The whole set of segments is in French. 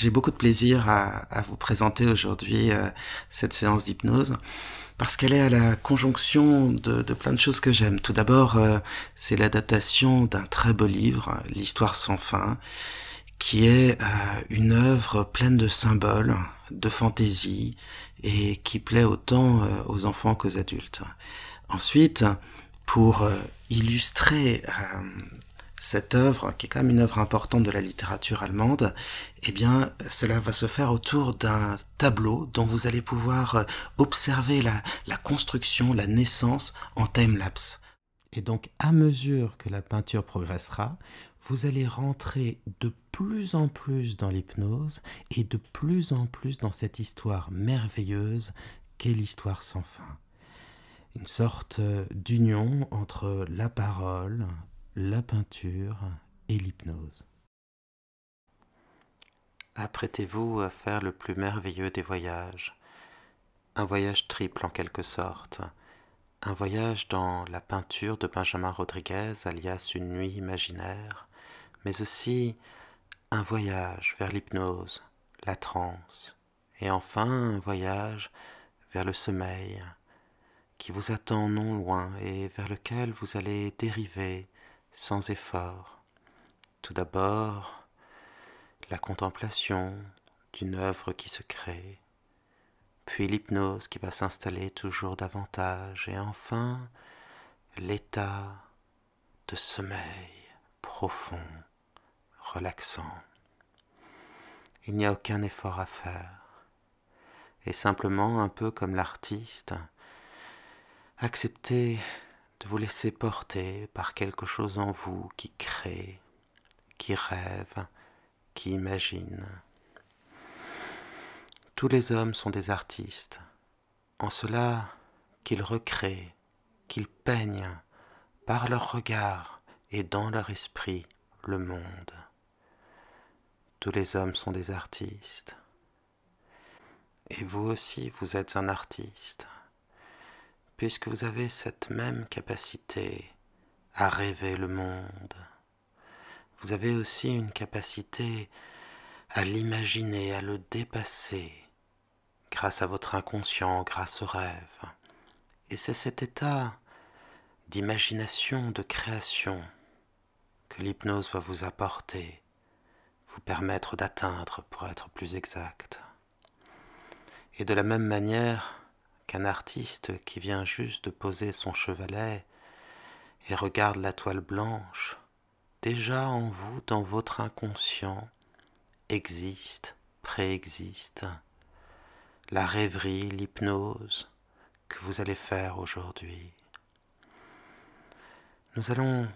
J'ai beaucoup de plaisir à, vous présenter aujourd'hui euh, cette séance d'hypnose parce qu'elle est à la conjonction de, plein de choses que j'aime. Tout d'abord, euh, c'est l'adaptation d'un très beau livre, L'Histoire sans fin, qui est euh, une œuvre pleine de symboles, de fantaisie et qui plaît autant aux enfants qu'aux adultes. Ensuite, pour illustrer cette œuvre, qui est quand même une œuvre importante de la littérature allemande, eh bien, cela va se faire autour d'un tableau dont vous allez pouvoir euh, observer la, construction, la naissance en time-lapse. Et donc, à mesure que la peinture progressera, vous allez rentrer de plus en plus dans l'hypnose et de plus en plus dans cette histoire merveilleuse qu'est l'histoire sans fin. Une sorte euh, d'union entre la parole, la peinture et l'hypnose. Apprêtez-vous à faire le plus merveilleux des voyages, un voyage triple en quelque sorte, un voyage dans la peinture de Benjamin Rodriguez alias Une nuit imaginaire, mais aussi un voyage vers l'hypnose, la transe, et enfin un voyage vers le sommeil, qui vous attend non loin et vers lequel vous allez dériver sans effort. Tout d'abord, la contemplation d'une œuvre qui se crée, puis l'hypnose qui va s'installer toujours davantage, et enfin l'état de sommeil profond, relaxant. Il n'y a aucun effort à faire, et simplement, un peu comme l'artiste, accepter de vous laisser porter par quelque chose en vous qui crée, qui rêve, qui imagine. Tous les hommes sont des artistes, en cela qu'ils recréent, qu'ils peignent par leur regard et dans leur esprit le monde. Tous les hommes sont des artistes. Et vous aussi, vous êtes un artiste puisque vous avez cette même capacité à rêver le monde, vous avez aussi une capacité à l'imaginer, à le dépasser, grâce à votre inconscient, grâce au rêve. Et c'est cet état d'imagination, de création, que l'hypnose va vous apporter, vous permettre d'atteindre, pour être plus exact. Et de la même manière, qu'un artiste qui vient juste de poser son chevalet et regarde la toile blanche, déjà en vous, dans votre inconscient, existe, préexiste, la rêverie, l'hypnose que vous allez faire aujourd'hui. Nous allons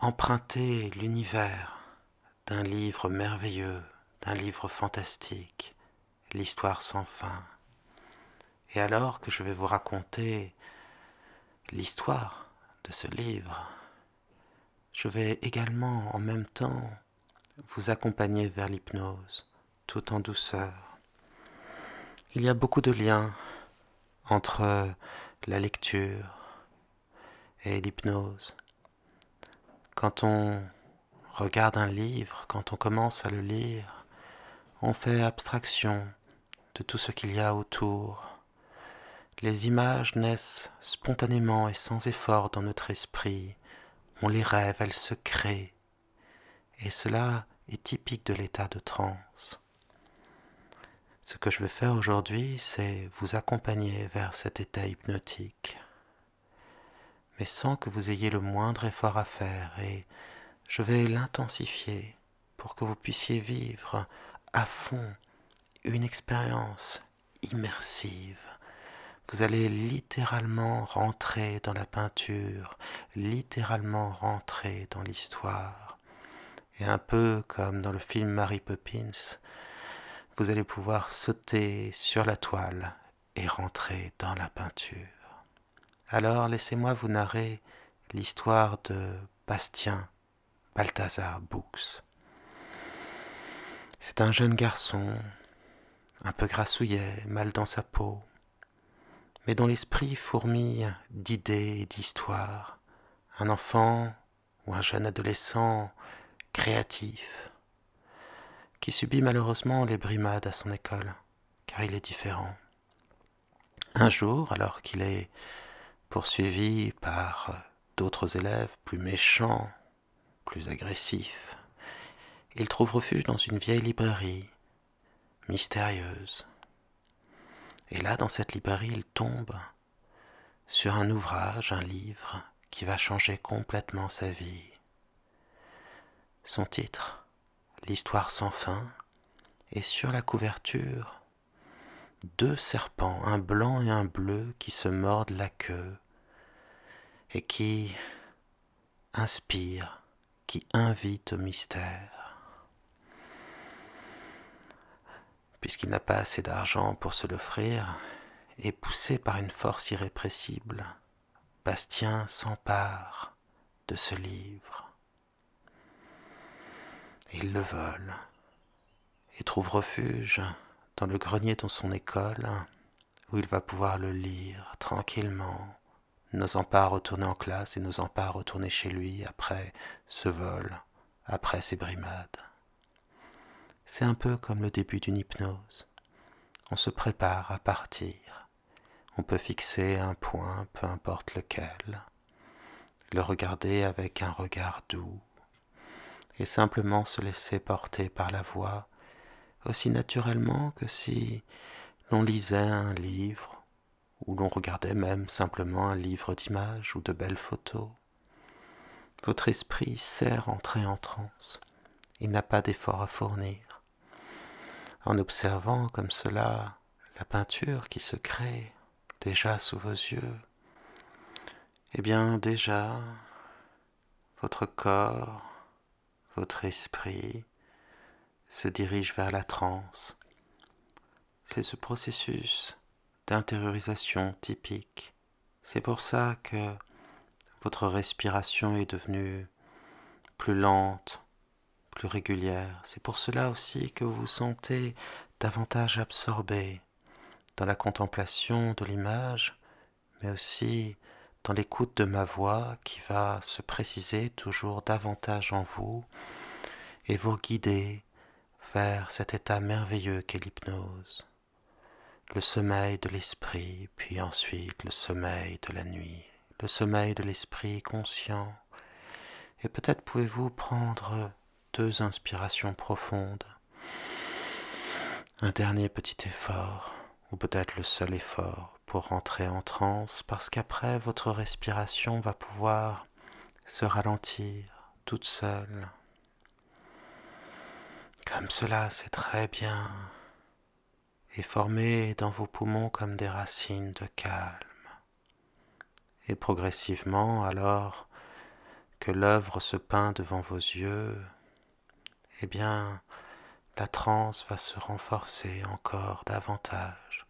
emprunter l'univers d'un livre merveilleux, d'un livre fantastique, l'histoire sans fin. Et alors que je vais vous raconter l'histoire de ce livre, je vais également en même temps vous accompagner vers l'hypnose, tout en douceur. Il y a beaucoup de liens entre la lecture et l'hypnose. Quand on regarde un livre, quand on commence à le lire, on fait abstraction de tout ce qu'il y a autour, les images naissent spontanément et sans effort dans notre esprit. On les rêve, elles se créent. Et cela est typique de l'état de transe. Ce que je vais faire aujourd'hui, c'est vous accompagner vers cet état hypnotique, mais sans que vous ayez le moindre effort à faire, et je vais l'intensifier pour que vous puissiez vivre à fond une expérience immersive. Vous allez littéralement rentrer dans la peinture, littéralement rentrer dans l'histoire. Et un peu comme dans le film Mary Poppins, vous allez pouvoir sauter sur la toile et rentrer dans la peinture. Alors laissez-moi vous narrer l'histoire de Bastien Balthazar Books. C'est un jeune garçon, un peu grassouillet, mal dans sa peau, mais dont l'esprit fourmille d'idées et d'histoires, un enfant ou un jeune adolescent créatif, qui subit malheureusement les brimades à son école, car il est différent. Un jour, alors qu'il est poursuivi par d'autres élèves plus méchants, plus agressifs, il trouve refuge dans une vieille librairie mystérieuse et là, dans cette librairie, il tombe sur un ouvrage, un livre, qui va changer complètement sa vie. Son titre, L'histoire sans fin, et sur la couverture, deux serpents, un blanc et un bleu, qui se mordent la queue et qui inspirent, qui invitent au mystère. puisqu'il n'a pas assez d'argent pour se l'offrir, et poussé par une force irrépressible, Bastien s'empare de ce livre. Il le vole et trouve refuge dans le grenier de son école, où il va pouvoir le lire tranquillement, n'osant pas retourner en classe et n'osant pas retourner chez lui après ce vol, après ces brimades. C'est un peu comme le début d'une hypnose. On se prépare à partir. On peut fixer un point, peu importe lequel, le regarder avec un regard doux, et simplement se laisser porter par la voix aussi naturellement que si l'on lisait un livre, ou l'on regardait même simplement un livre d'images ou de belles photos. Votre esprit sert entrer en transe, il n'a pas d'effort à fournir en observant comme cela la peinture qui se crée déjà sous vos yeux, eh bien déjà, votre corps, votre esprit se dirige vers la transe. C'est ce processus d'intériorisation typique. C'est pour ça que votre respiration est devenue plus lente, régulière. C'est pour cela aussi que vous vous sentez davantage absorbé dans la contemplation de l'image, mais aussi dans l'écoute de ma voix qui va se préciser toujours davantage en vous et vous guider vers cet état merveilleux qu'est l'hypnose, le sommeil de l'esprit, puis ensuite le sommeil de la nuit, le sommeil de l'esprit conscient. Et peut-être pouvez-vous prendre deux inspirations profondes. Un dernier petit effort, ou peut-être le seul effort, pour rentrer en transe, parce qu'après, votre respiration va pouvoir se ralentir toute seule. Comme cela, c'est très bien. Et formez dans vos poumons comme des racines de calme. Et progressivement, alors que l'œuvre se peint devant vos yeux, eh bien, la transe va se renforcer encore davantage.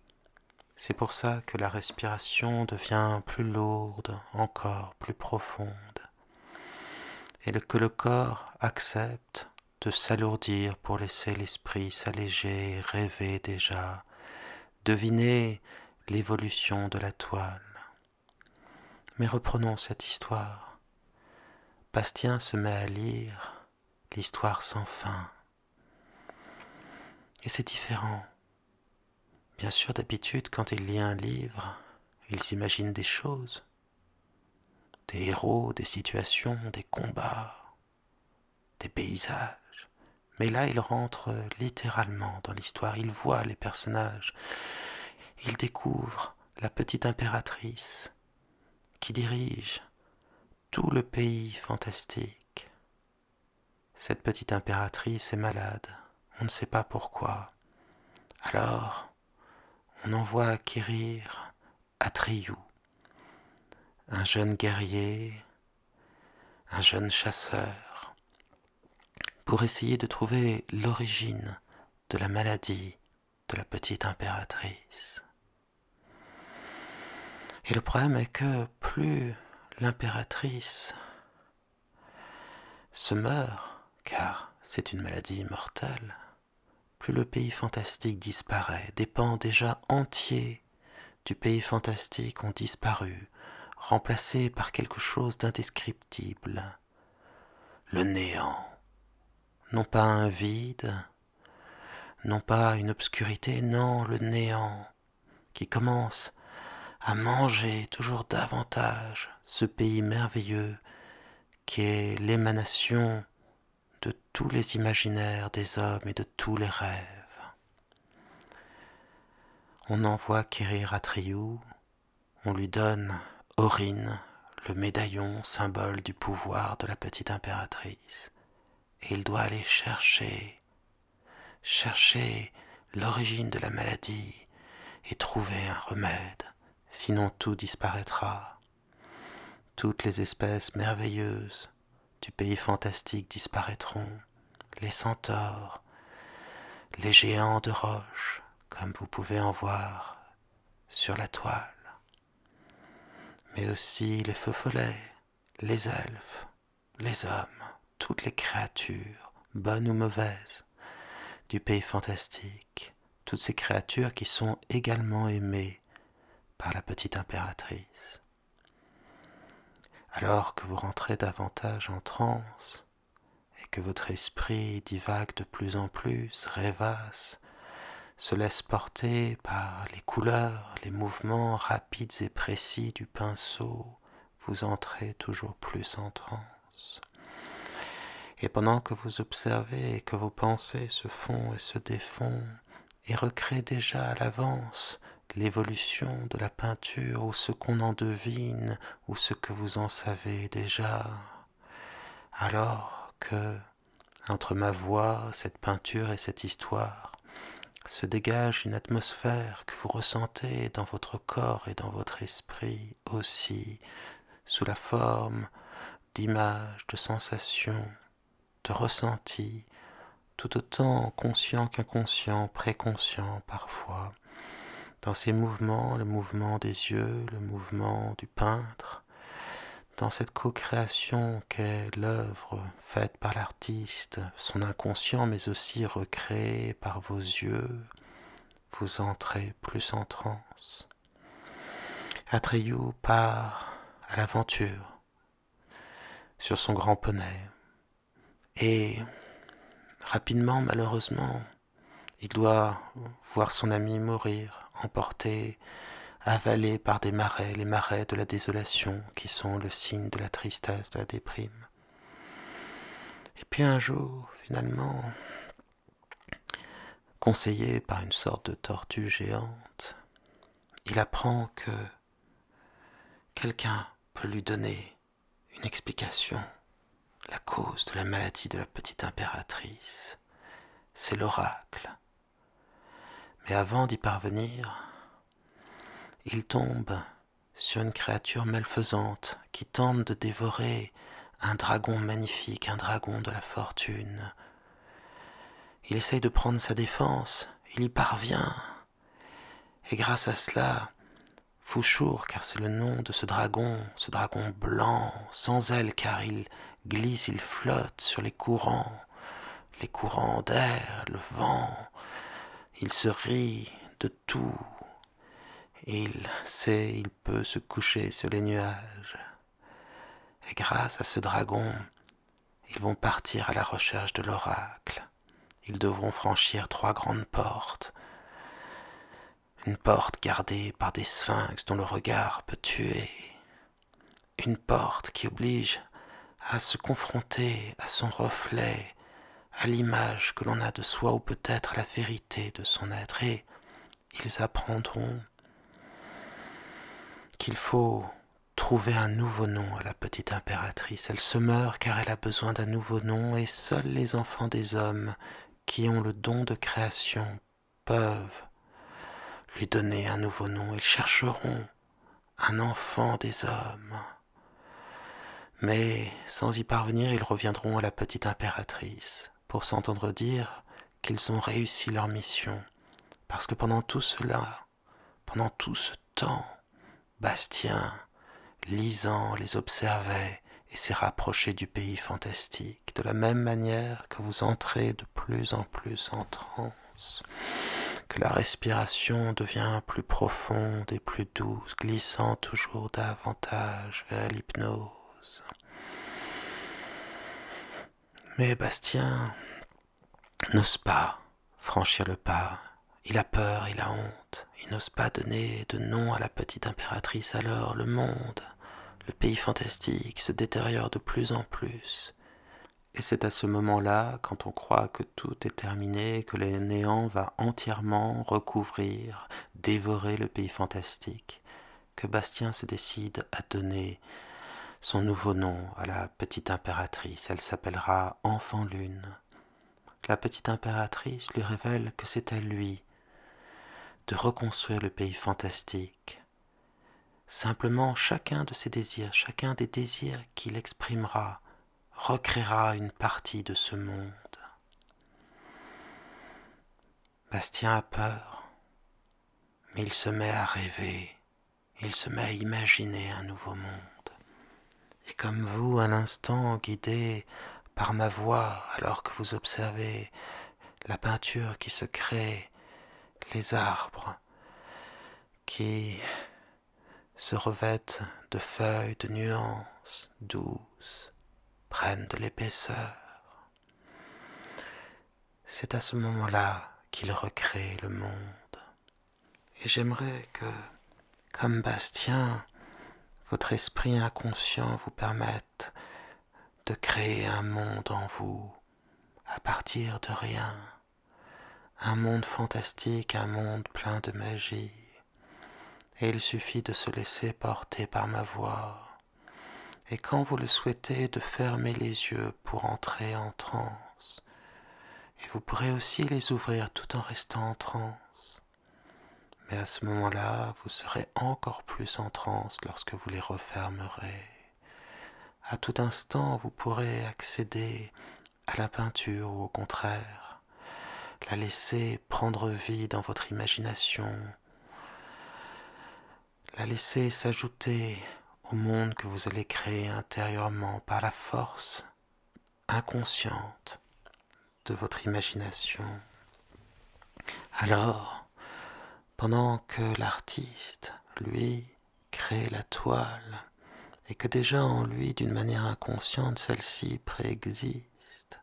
C'est pour ça que la respiration devient plus lourde, encore plus profonde, et que le corps accepte de s'alourdir pour laisser l'esprit s'alléger, rêver déjà, deviner l'évolution de la toile. Mais reprenons cette histoire. Bastien se met à lire l'histoire sans fin. Et c'est différent. Bien sûr, d'habitude, quand il lit un livre, il s'imagine des choses, des héros, des situations, des combats, des paysages. Mais là, il rentre littéralement dans l'histoire, il voit les personnages, il découvre la petite impératrice qui dirige tout le pays fantastique cette petite impératrice est malade, on ne sait pas pourquoi. Alors, on envoie acquérir Atriou, un jeune guerrier, un jeune chasseur, pour essayer de trouver l'origine de la maladie de la petite impératrice. Et le problème est que plus l'impératrice se meurt, car c'est une maladie mortelle, plus le pays fantastique disparaît, dépend déjà entiers du pays fantastique ont disparu, remplacés par quelque chose d'indescriptible. Le néant, non pas un vide, non pas une obscurité, non, le néant, qui commence à manger toujours davantage ce pays merveilleux qui est l'émanation de tous les imaginaires des hommes et de tous les rêves. On envoie à Triou, on lui donne Aurine, le médaillon symbole du pouvoir de la petite impératrice, et il doit aller chercher, chercher l'origine de la maladie et trouver un remède, sinon tout disparaîtra. Toutes les espèces merveilleuses du pays fantastique disparaîtront, les centaures, les géants de roche, comme vous pouvez en voir sur la toile, mais aussi les feux follets, les elfes, les hommes, toutes les créatures, bonnes ou mauvaises, du pays fantastique, toutes ces créatures qui sont également aimées par la petite impératrice alors que vous rentrez davantage en transe et que votre esprit divague de plus en plus, rêvasse, se laisse porter par les couleurs, les mouvements rapides et précis du pinceau, vous entrez toujours plus en transe. Et pendant que vous observez et que vos pensées se font et se défont, et recréent déjà à l'avance l'évolution de la peinture ou ce qu'on en devine ou ce que vous en savez déjà, alors que, entre ma voix, cette peinture et cette histoire, se dégage une atmosphère que vous ressentez dans votre corps et dans votre esprit aussi, sous la forme d'images, de sensations, de ressentis, tout autant conscient qu'inconscient, préconscient parfois dans ses mouvements, le mouvement des yeux, le mouvement du peintre, dans cette co-création qu'est l'œuvre faite par l'artiste, son inconscient, mais aussi recréée par vos yeux, vous entrez plus en transe. Atreyu part à l'aventure sur son grand poney. Et rapidement, malheureusement, il doit voir son ami mourir emporté, avalé par des marais, les marais de la désolation qui sont le signe de la tristesse, de la déprime. Et puis un jour, finalement, conseillé par une sorte de tortue géante, il apprend que quelqu'un peut lui donner une explication. La cause de la maladie de la petite impératrice, c'est l'oracle. Et avant d'y parvenir, il tombe sur une créature malfaisante qui tente de dévorer un dragon magnifique, un dragon de la fortune. Il essaye de prendre sa défense, il y parvient. Et grâce à cela, Fouchour, car c'est le nom de ce dragon, ce dragon blanc, sans ailes car il glisse, il flotte sur les courants, les courants d'air, le vent, il se rit de tout. Il sait, il peut se coucher sur les nuages. Et grâce à ce dragon, ils vont partir à la recherche de l'oracle. Ils devront franchir trois grandes portes. Une porte gardée par des sphinx dont le regard peut tuer. Une porte qui oblige à se confronter à son reflet à l'image que l'on a de soi ou peut-être à la vérité de son être, et ils apprendront qu'il faut trouver un nouveau nom à la petite impératrice. Elle se meurt car elle a besoin d'un nouveau nom, et seuls les enfants des hommes qui ont le don de création peuvent lui donner un nouveau nom. Ils chercheront un enfant des hommes. Mais sans y parvenir, ils reviendront à la petite impératrice pour s'entendre dire qu'ils ont réussi leur mission, parce que pendant tout cela, pendant tout ce temps, Bastien, lisant, les observait et s'est rapproché du pays fantastique, de la même manière que vous entrez de plus en plus en transe, que la respiration devient plus profonde et plus douce, glissant toujours davantage vers l'hypnose. Mais Bastien n'ose pas franchir le pas. Il a peur, il a honte, il n'ose pas donner de nom à la petite impératrice. Alors le monde, le pays fantastique, se détériore de plus en plus. Et c'est à ce moment-là, quand on croit que tout est terminé, que le néant va entièrement recouvrir, dévorer le pays fantastique, que Bastien se décide à donner son nouveau nom à la petite impératrice. Elle s'appellera Enfant Lune. La petite impératrice lui révèle que c'est à lui de reconstruire le pays fantastique. Simplement, chacun de ses désirs, chacun des désirs qu'il exprimera, recréera une partie de ce monde. Bastien a peur, mais il se met à rêver, il se met à imaginer un nouveau monde et comme vous, à l'instant, guidé par ma voix, alors que vous observez la peinture qui se crée, les arbres qui se revêtent de feuilles, de nuances douces, prennent de l'épaisseur. C'est à ce moment-là qu'il recrée le monde. Et j'aimerais que, comme Bastien, votre esprit inconscient vous permette de créer un monde en vous à partir de rien, un monde fantastique, un monde plein de magie, et il suffit de se laisser porter par ma voix, et quand vous le souhaitez, de fermer les yeux pour entrer en transe, et vous pourrez aussi les ouvrir tout en restant en transe. Mais à ce moment-là, vous serez encore plus en transe lorsque vous les refermerez. À tout instant, vous pourrez accéder à la peinture ou au contraire, la laisser prendre vie dans votre imagination, la laisser s'ajouter au monde que vous allez créer intérieurement par la force inconsciente de votre imagination. Alors, pendant que l'artiste, lui, crée la toile, et que déjà en lui, d'une manière inconsciente, celle-ci préexiste,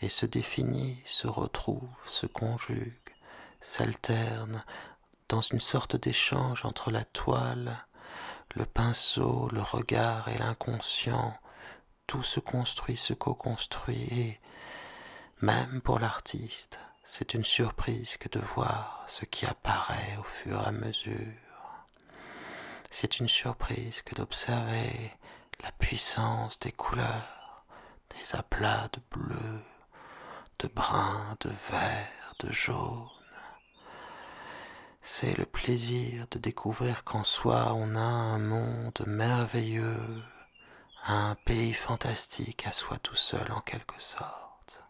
et se définit, se retrouve, se conjugue, s'alterne dans une sorte d'échange entre la toile, le pinceau, le regard et l'inconscient, tout se construit, se co-construit, et, même pour l'artiste, c'est une surprise que de voir ce qui apparaît au fur et à mesure. C'est une surprise que d'observer la puissance des couleurs, des aplats de bleu, de brun, de vert, de jaune. C'est le plaisir de découvrir qu'en soi on a un monde merveilleux, un pays fantastique à soi tout seul en quelque sorte.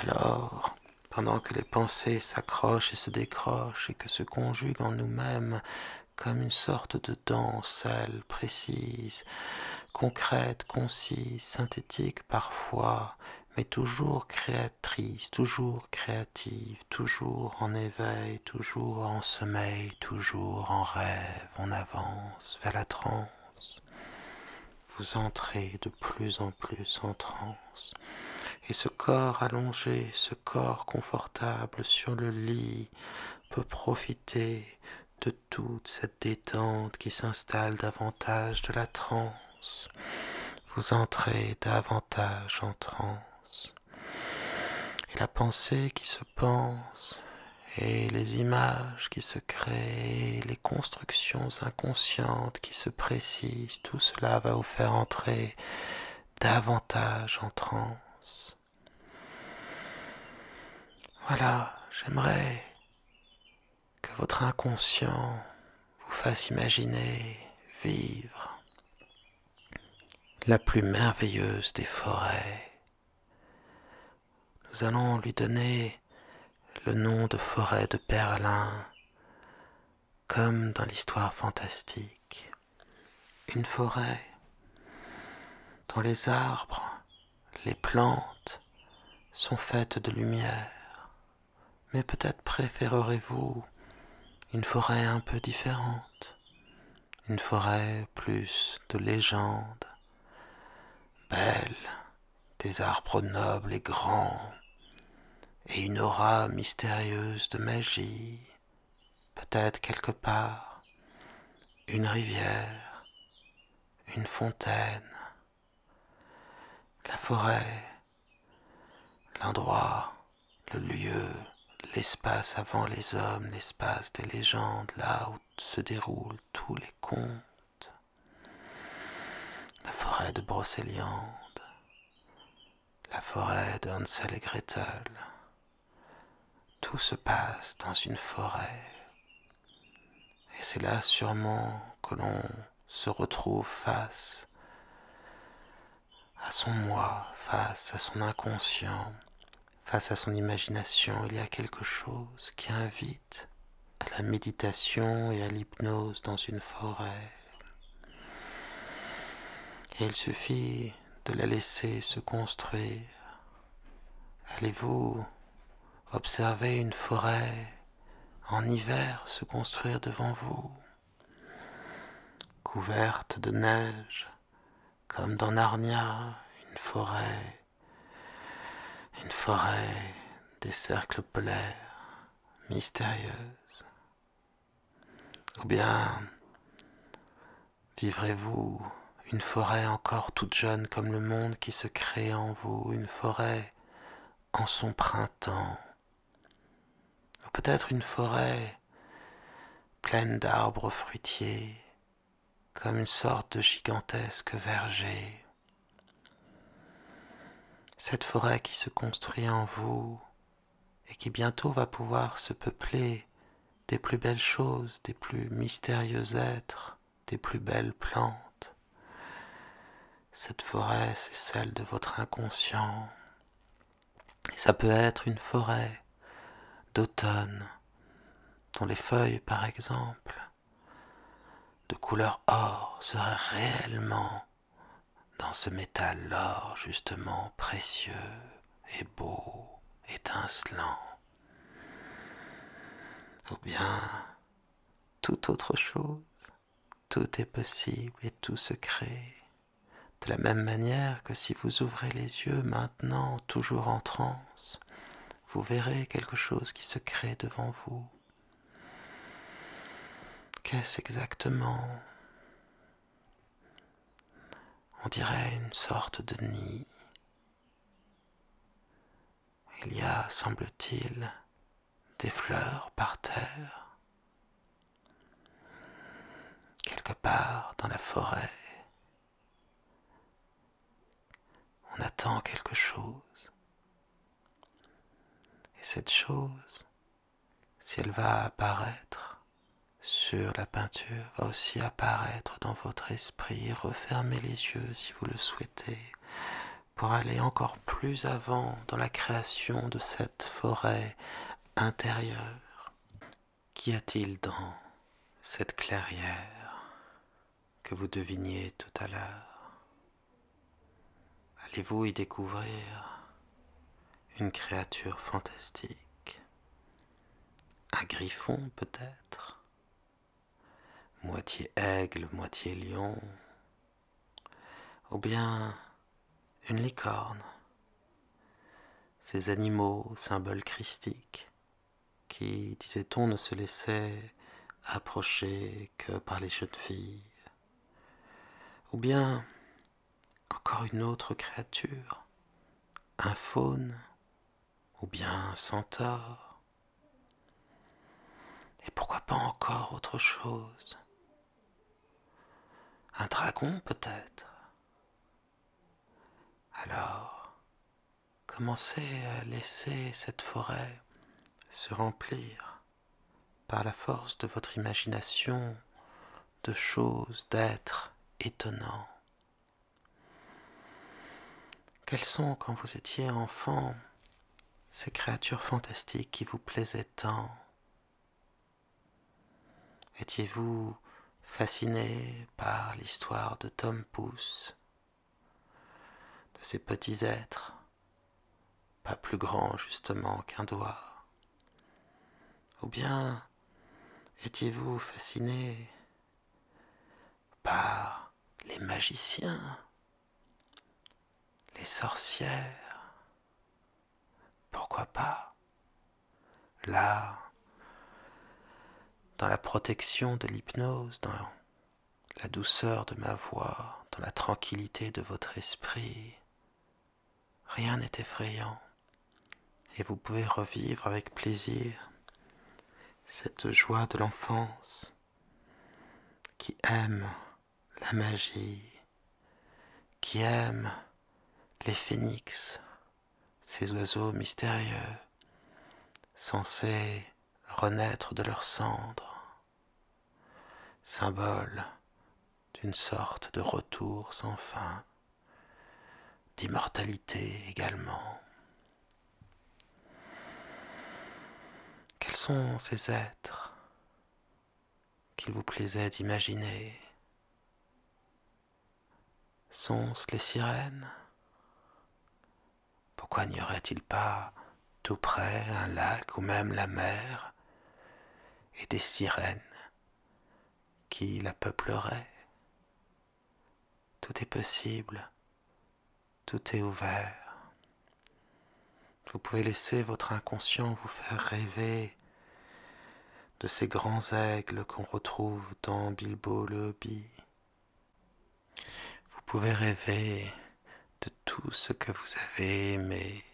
Alors, pendant que les pensées s'accrochent et se décrochent et que se conjuguent en nous-mêmes comme une sorte de danse, sale, précise, concrète, concise, synthétique parfois, mais toujours créatrice, toujours créative, toujours en éveil, toujours en sommeil, toujours en rêve, on avance vers la transe. Vous entrez de plus en plus en transe et ce corps allongé, ce corps confortable sur le lit peut profiter de toute cette détente qui s'installe davantage de la transe. Vous entrez davantage en transe. Et la pensée qui se pense, et les images qui se créent, les constructions inconscientes qui se précisent, tout cela va vous faire entrer davantage en transe. Voilà, j'aimerais que votre inconscient vous fasse imaginer vivre la plus merveilleuse des forêts. Nous allons lui donner le nom de forêt de Berlin, comme dans l'histoire fantastique. Une forêt dont les arbres, les plantes sont faites de lumière mais peut-être préférerez-vous une forêt un peu différente, une forêt plus de légendes, belle, des arbres nobles et grands, et une aura mystérieuse de magie, peut-être quelque part, une rivière, une fontaine, la forêt, l'endroit, le lieu l'espace avant les hommes, l'espace des légendes, là où se déroulent tous les contes, la forêt de Brocéliande, la forêt de Hansel et Gretel. Tout se passe dans une forêt, et c'est là sûrement que l'on se retrouve face à son moi, face à son inconscient, Face à son imagination, il y a quelque chose qui invite à la méditation et à l'hypnose dans une forêt. Et il suffit de la laisser se construire. Allez-vous observer une forêt en hiver se construire devant vous, couverte de neige, comme dans Narnia, une forêt une forêt des cercles polaires mystérieuses Ou bien vivrez-vous une forêt encore toute jeune comme le monde qui se crée en vous, une forêt en son printemps Ou peut-être une forêt pleine d'arbres fruitiers comme une sorte de gigantesque verger cette forêt qui se construit en vous et qui bientôt va pouvoir se peupler des plus belles choses, des plus mystérieux êtres, des plus belles plantes. Cette forêt, c'est celle de votre inconscient. Et ça peut être une forêt d'automne, dont les feuilles, par exemple, de couleur or, seraient réellement dans ce métal l'or justement précieux et beau, étincelant, ou bien tout autre chose, tout est possible et tout se crée. De la même manière que si vous ouvrez les yeux maintenant, toujours en transe, vous verrez quelque chose qui se crée devant vous. Qu'est-ce exactement on dirait une sorte de nid. Il y a, semble-t-il, des fleurs par terre. Quelque part dans la forêt, on attend quelque chose. Et cette chose, si elle va apparaître, sur la peinture va aussi apparaître dans votre esprit. Refermez les yeux si vous le souhaitez pour aller encore plus avant dans la création de cette forêt intérieure. Qu'y a-t-il dans cette clairière que vous deviniez tout à l'heure Allez-vous y découvrir une créature fantastique Un griffon peut-être moitié aigle, moitié lion, ou bien une licorne. Ces animaux, symboles christiques, qui, disait-on, ne se laissaient approcher que par les jeunes filles, ou bien encore une autre créature, un faune, ou bien un centaure. Et pourquoi pas encore autre chose un dragon peut-être Alors, commencez euh, à laisser cette forêt se remplir par la force de votre imagination de choses, d'êtres étonnants. Quelles sont, quand vous étiez enfant, ces créatures fantastiques qui vous plaisaient tant Étiez-vous fasciné par l'histoire de Tom Pouce, de ces petits êtres, pas plus grands justement qu'un doigt. Ou bien étiez-vous fasciné par les magiciens, les sorcières Pourquoi pas L'art dans la protection de l'hypnose, dans la douceur de ma voix, dans la tranquillité de votre esprit. Rien n'est effrayant et vous pouvez revivre avec plaisir cette joie de l'enfance qui aime la magie, qui aime les phénix, ces oiseaux mystérieux, censés renaître de leurs cendres, symbole d'une sorte de retour sans fin, d'immortalité également. Quels sont ces êtres qu'il vous plaisait d'imaginer Sont-ce les sirènes Pourquoi n'y aurait-il pas tout près un lac ou même la mer et des sirènes qui la peupleraient. Tout est possible, tout est ouvert. Vous pouvez laisser votre inconscient vous faire rêver de ces grands aigles qu'on retrouve dans Bilbo le Vous pouvez rêver de tout ce que vous avez aimé.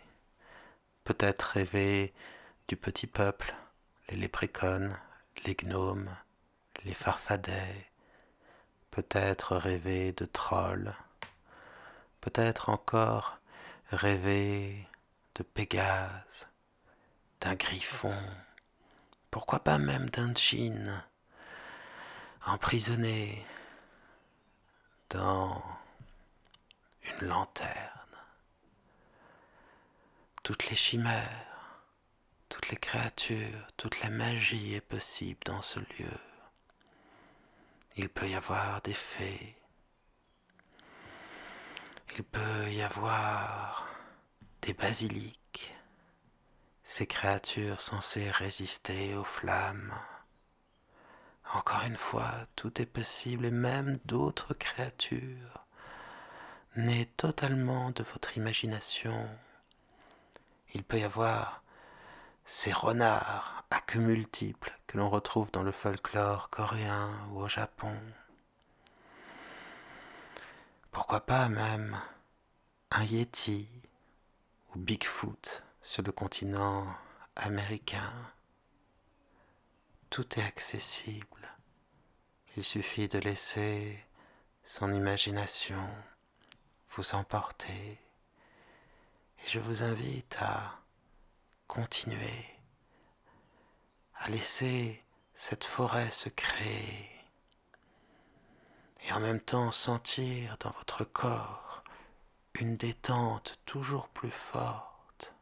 Peut-être rêver du petit peuple, les lépréconnes, les gnomes, les farfadets, peut-être rêver de trolls, peut-être encore rêver de Pégase, d'un griffon, pourquoi pas même d'un chine, emprisonné dans une lanterne. Toutes les chimères, les créatures, toute la magie est possible dans ce lieu. Il peut y avoir des fées. Il peut y avoir des basiliques, ces créatures censées résister aux flammes. Encore une fois, tout est possible et même d'autres créatures nées totalement de votre imagination. Il peut y avoir ces renards à que l'on retrouve dans le folklore coréen ou au Japon. Pourquoi pas même un Yeti ou Bigfoot sur le continent américain. Tout est accessible. Il suffit de laisser son imagination vous emporter. Et je vous invite à continuer à laisser cette forêt se créer et en même temps sentir dans votre corps une détente toujours plus forte,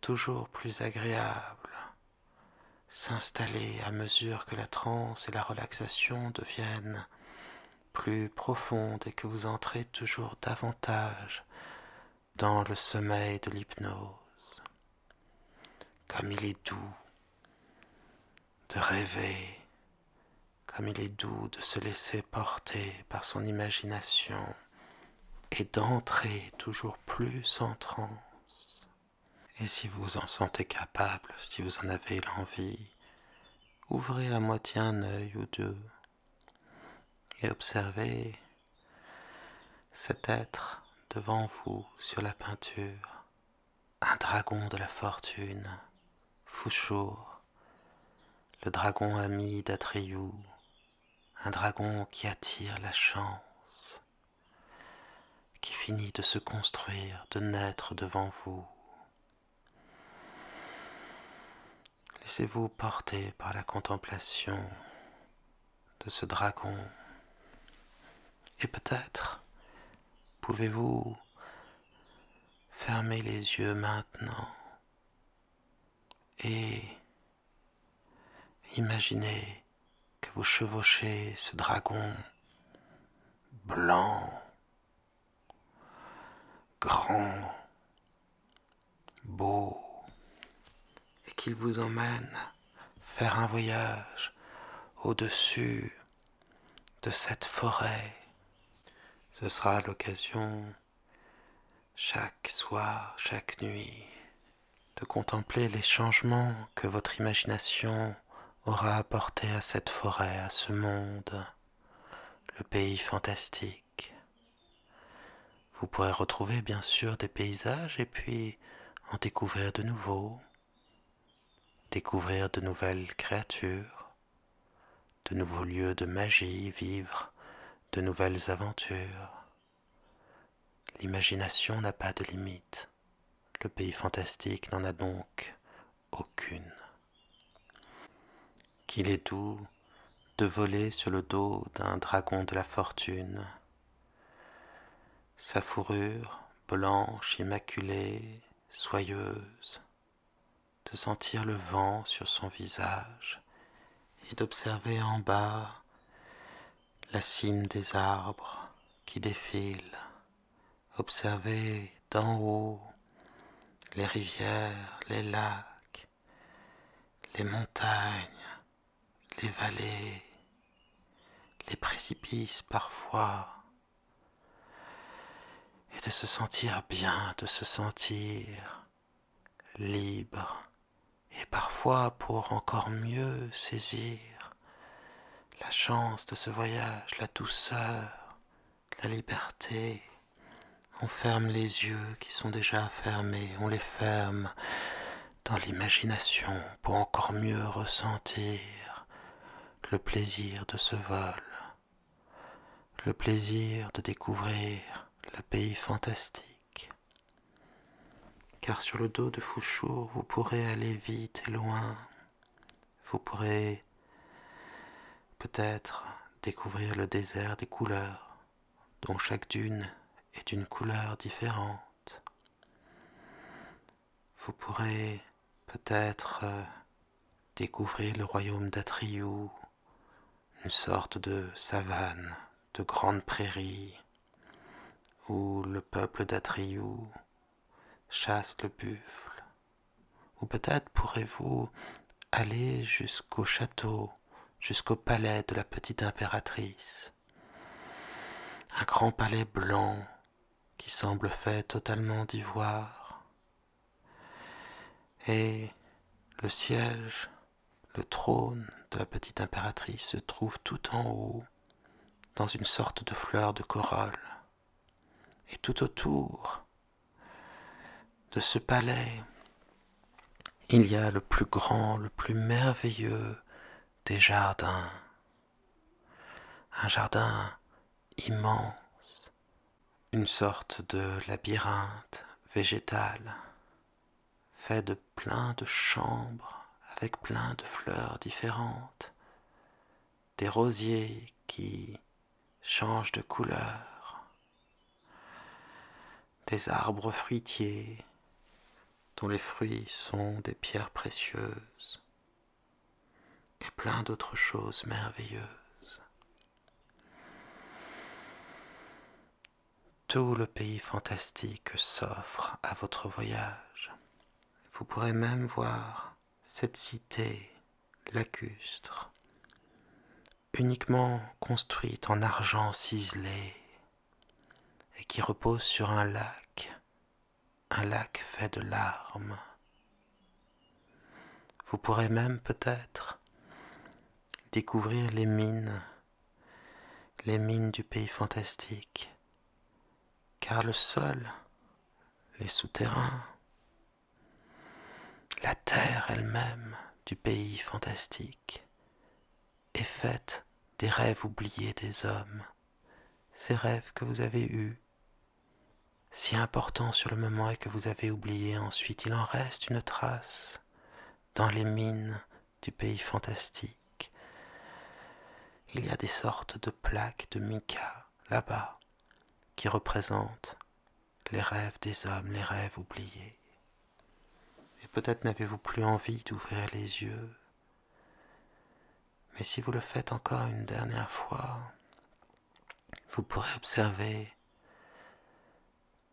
toujours plus agréable, s'installer à mesure que la transe et la relaxation deviennent plus profondes et que vous entrez toujours davantage dans le sommeil de l'hypnose comme il est doux de rêver, comme il est doux de se laisser porter par son imagination et d'entrer toujours plus en transe. Et si vous en sentez capable, si vous en avez l'envie, ouvrez à moitié un œil ou deux et observez cet être devant vous sur la peinture, un dragon de la fortune Fouchour, le dragon ami d'Atriou, un dragon qui attire la chance, qui finit de se construire, de naître devant vous. Laissez-vous porter par la contemplation de ce dragon. Et peut-être pouvez-vous fermer les yeux maintenant et imaginez que vous chevauchez ce dragon blanc, grand, beau, et qu'il vous emmène faire un voyage au-dessus de cette forêt. Ce sera l'occasion chaque soir, chaque nuit, de contempler les changements que votre imagination aura apporté à cette forêt, à ce monde, le pays fantastique. Vous pourrez retrouver bien sûr des paysages et puis en découvrir de nouveaux, découvrir de nouvelles créatures, de nouveaux lieux de magie, vivre de nouvelles aventures. L'imagination n'a pas de limite le pays fantastique n'en a donc aucune. Qu'il est doux de voler sur le dos d'un dragon de la fortune. Sa fourrure, blanche, immaculée, soyeuse, de sentir le vent sur son visage et d'observer en bas la cime des arbres qui défilent, observer d'en haut les rivières, les lacs, les montagnes, les vallées, les précipices parfois, et de se sentir bien, de se sentir libre, et parfois pour encore mieux saisir la chance de ce voyage, la douceur, la liberté, on ferme les yeux qui sont déjà fermés, on les ferme dans l'imagination pour encore mieux ressentir le plaisir de ce vol, le plaisir de découvrir le pays fantastique. Car sur le dos de Fouchour, vous pourrez aller vite et loin, vous pourrez peut-être découvrir le désert des couleurs dont chaque dune est d'une couleur différente. Vous pourrez peut-être euh, découvrir le royaume d'Atriou, une sorte de savane, de grande prairie, où le peuple d'Atriou chasse le buffle. Ou peut-être pourrez-vous aller jusqu'au château, jusqu'au palais de la petite impératrice. Un grand palais blanc semble fait totalement d'ivoire, et le siège, le trône de la petite impératrice se trouve tout en haut, dans une sorte de fleur de corolle, et tout autour de ce palais, il y a le plus grand, le plus merveilleux des jardins, un jardin immense une sorte de labyrinthe végétal, fait de plein de chambres avec plein de fleurs différentes, des rosiers qui changent de couleur, des arbres fruitiers dont les fruits sont des pierres précieuses, et plein d'autres choses merveilleuses. Tout le pays fantastique s'offre à votre voyage. Vous pourrez même voir cette cité lacustre, uniquement construite en argent ciselé et qui repose sur un lac, un lac fait de larmes. Vous pourrez même peut-être découvrir les mines, les mines du pays fantastique car le sol, les souterrains, la terre elle-même du pays fantastique est faite des rêves oubliés des hommes, ces rêves que vous avez eus, si importants sur le moment et que vous avez oubliés ensuite, il en reste une trace dans les mines du pays fantastique. Il y a des sortes de plaques de mica là-bas qui représente les rêves des hommes, les rêves oubliés. Et peut-être n'avez-vous plus envie d'ouvrir les yeux, mais si vous le faites encore une dernière fois, vous pourrez observer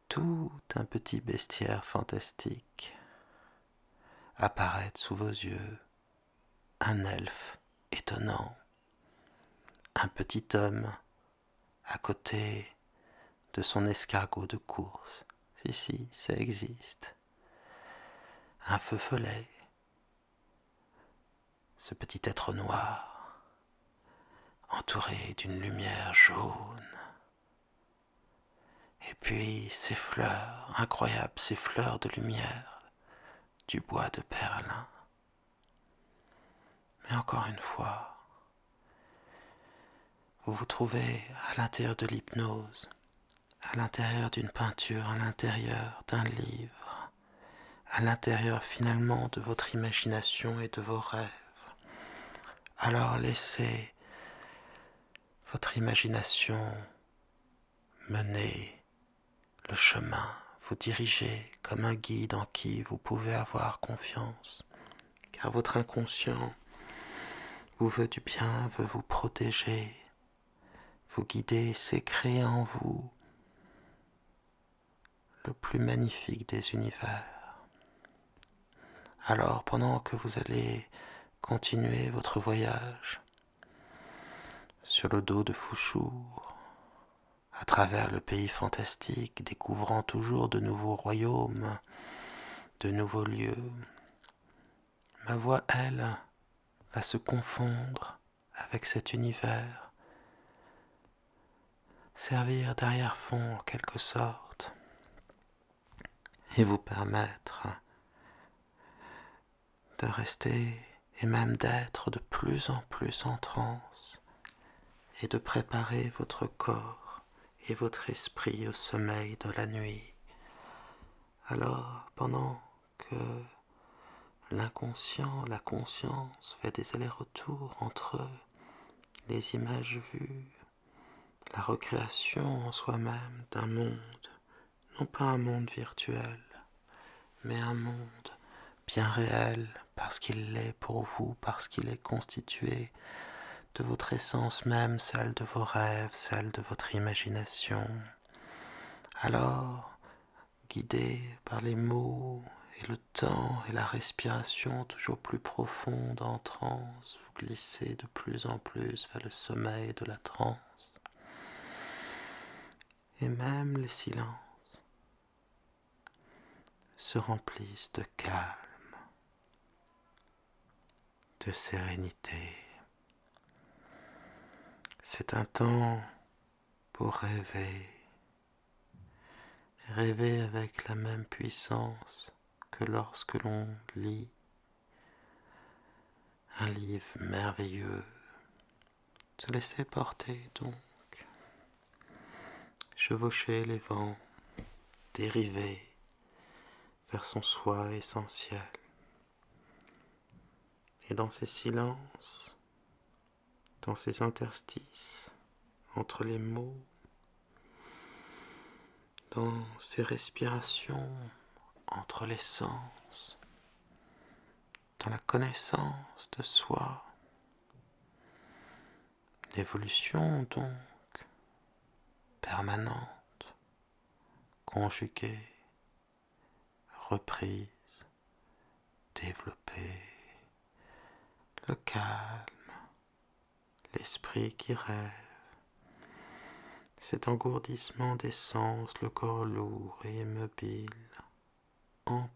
tout un petit bestiaire fantastique apparaître sous vos yeux, un elfe étonnant, un petit homme à côté de son escargot de course. Si, si, ça existe. Un feu follet. Ce petit être noir, entouré d'une lumière jaune. Et puis ces fleurs, incroyables, ces fleurs de lumière du bois de Perlin. Mais encore une fois, vous vous trouvez à l'intérieur de l'hypnose, à l'intérieur d'une peinture, à l'intérieur d'un livre, à l'intérieur finalement de votre imagination et de vos rêves. Alors laissez votre imagination mener le chemin, vous diriger comme un guide en qui vous pouvez avoir confiance, car votre inconscient vous veut du bien, veut vous protéger, vous guider, c'est en vous le plus magnifique des univers. Alors pendant que vous allez continuer votre voyage sur le dos de Fouchour, à travers le pays fantastique, découvrant toujours de nouveaux royaumes, de nouveaux lieux, ma voix, elle, va se confondre avec cet univers, servir derrière fond en quelque sorte et vous permettre de rester et même d'être de plus en plus en transe et de préparer votre corps et votre esprit au sommeil de la nuit. Alors, pendant que l'inconscient, la conscience fait des allers-retours entre les images vues, la recréation en soi-même d'un monde, non pas un monde virtuel, mais un monde bien réel, parce qu'il l'est pour vous, parce qu'il est constitué de votre essence même, celle de vos rêves, celle de votre imagination. Alors, guidé par les mots et le temps et la respiration toujours plus profonde en transe, vous glissez de plus en plus vers le sommeil de la transe. Et même les silences se remplissent de calme, de sérénité. C'est un temps pour rêver, rêver avec la même puissance que lorsque l'on lit un livre merveilleux. Se laisser porter donc, chevaucher les vents, dériver son soi essentiel. Et dans ces silences, dans ces interstices, entre les mots, dans ces respirations, entre les sens, dans la connaissance de soi, l'évolution donc permanente, conjuguée reprise, développer le calme, l'esprit qui rêve, cet engourdissement des sens, le corps lourd et immobile, en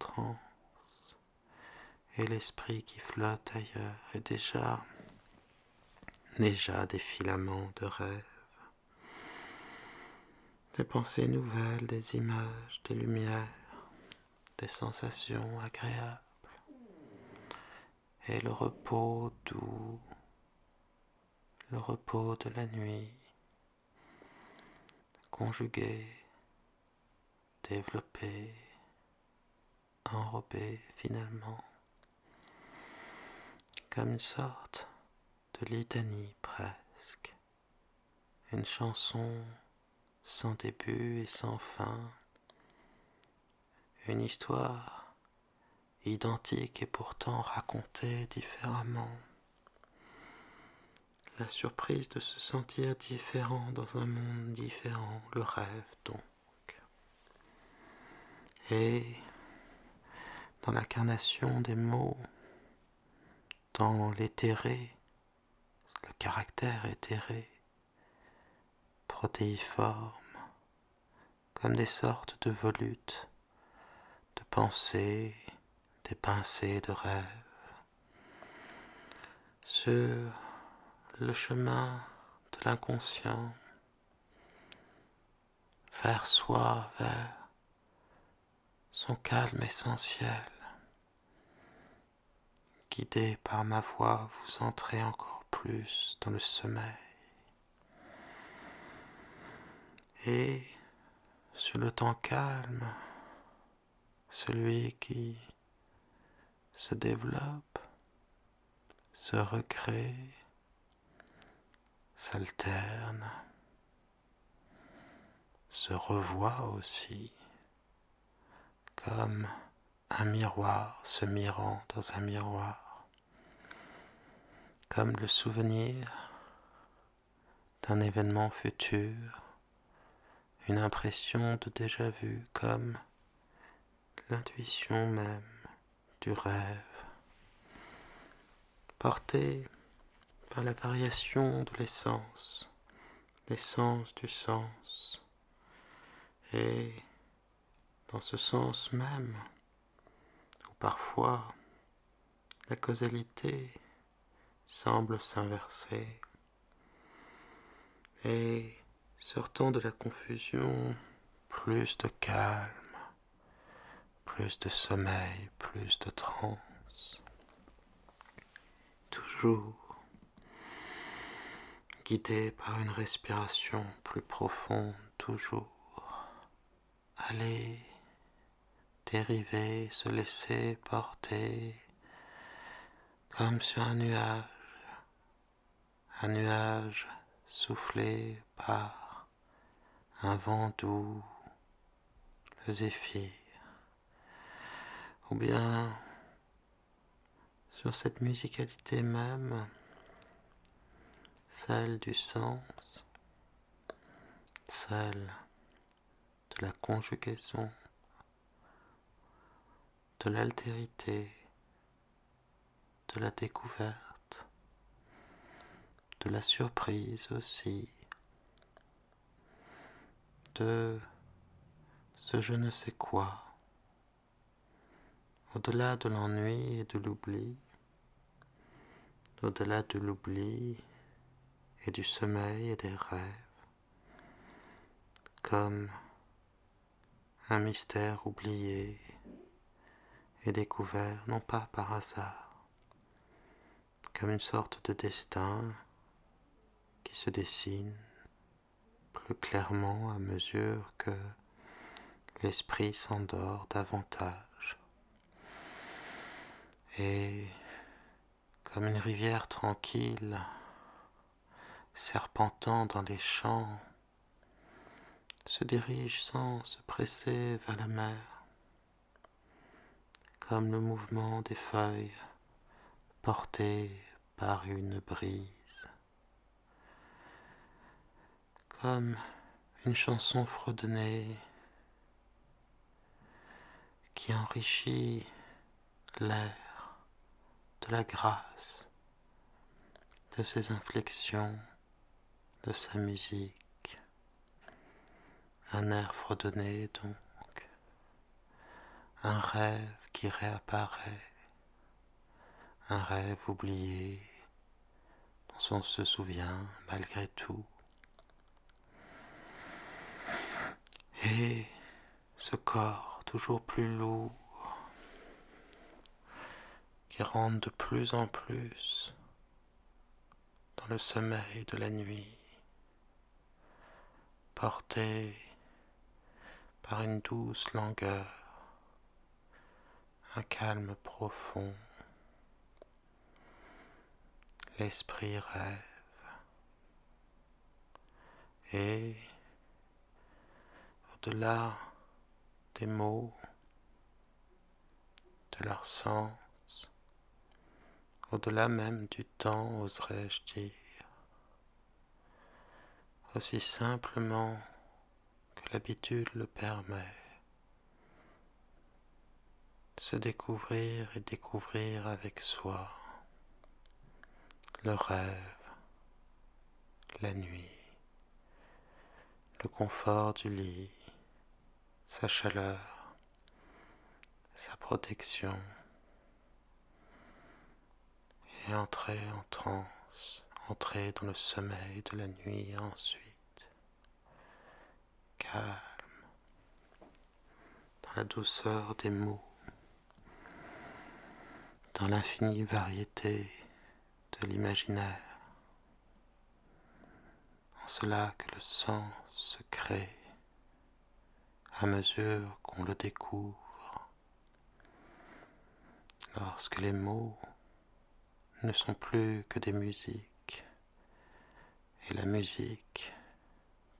et l'esprit qui flotte ailleurs et déjà, déjà des filaments de rêve des pensées nouvelles, des images, des lumières, des sensations agréables et le repos doux, le repos de la nuit, conjugué, développé, enrobé finalement, comme une sorte de litanie presque, une chanson sans début et sans fin une histoire identique et pourtant racontée différemment. La surprise de se sentir différent dans un monde différent, le rêve donc. Et dans l'incarnation des mots, dans l'éthéré, le caractère éthéré, protéiforme, comme des sortes de volutes pensée, des pincées de rêve sur le chemin de l'inconscient vers soi, vers son calme essentiel. Guidé par ma voix, vous entrez encore plus dans le sommeil. Et sur le temps calme, celui qui se développe, se recrée, s'alterne, se revoit aussi comme un miroir se mirant dans un miroir, comme le souvenir d'un événement futur, une impression de déjà vu comme l'intuition même du rêve, portée par la variation de l'essence, l'essence du sens, et dans ce sens même, où parfois la causalité semble s'inverser, et sortant de la confusion, plus de calme plus de sommeil, plus de transe. Toujours guidé par une respiration plus profonde, toujours. aller dériver, se laisser porter comme sur un nuage, un nuage soufflé par un vent doux, le zéphyr ou bien sur cette musicalité même, celle du sens, celle de la conjugaison, de l'altérité, de la découverte, de la surprise aussi, de ce je ne sais quoi. Au-delà de l'ennui et de l'oubli, au-delà de l'oubli et du sommeil et des rêves, comme un mystère oublié et découvert non pas par hasard, comme une sorte de destin qui se dessine plus clairement à mesure que l'esprit s'endort davantage et comme une rivière tranquille, serpentant dans les champs, se dirige sans se presser vers la mer, comme le mouvement des feuilles portées par une brise, comme une chanson fredonnée qui enrichit l'air de la grâce, de ses inflexions, de sa musique. Un air fredonné donc, un rêve qui réapparaît, un rêve oublié dont on se souvient malgré tout. Et ce corps toujours plus lourd, qui rentre de plus en plus dans le sommeil de la nuit, porté par une douce langueur, un calme profond. L'esprit rêve et au-delà des mots, de leur sang, au-delà même du temps, oserais-je dire, aussi simplement que l'habitude le permet, se découvrir et découvrir avec soi le rêve, la nuit, le confort du lit, sa chaleur, sa protection entrer en transe, entrer dans le sommeil de la nuit ensuite. Calme, dans la douceur des mots, dans l'infinie variété de l'imaginaire. En cela que le sens se crée à mesure qu'on le découvre. Lorsque les mots ne sont plus que des musiques, et la musique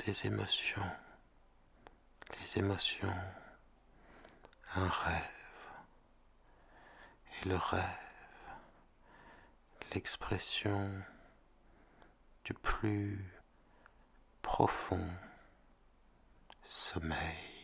des émotions, les émotions, un rêve, et le rêve, l'expression du plus profond sommeil.